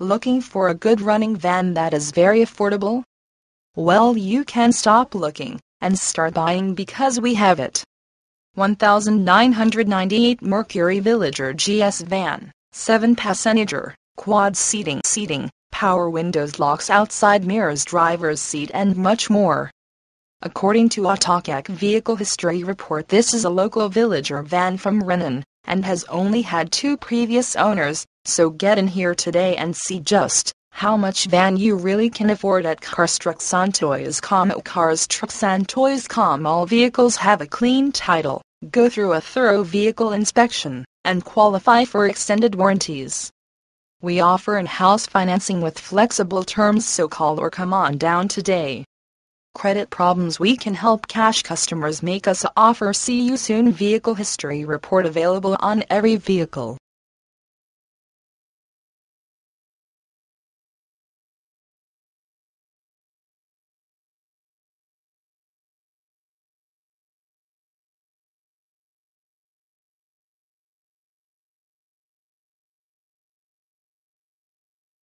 Looking for a good running van that is very affordable? Well you can stop looking, and start buying because we have it. 1998 Mercury Villager GS Van, 7 passenger, quad seating seating, power windows locks outside mirrors driver's seat and much more. According to Autocac Vehicle History Report this is a local villager van from Renan, and has only had two previous owners, so get in here today and see just how much van you really can afford at Carstrucks on Toys. All vehicles have a clean title, go through a thorough vehicle inspection, and qualify for extended warranties. We offer in-house financing with flexible terms so call or come on down today. Credit problems we can help cash customers make us offer see you soon vehicle history report available on every vehicle.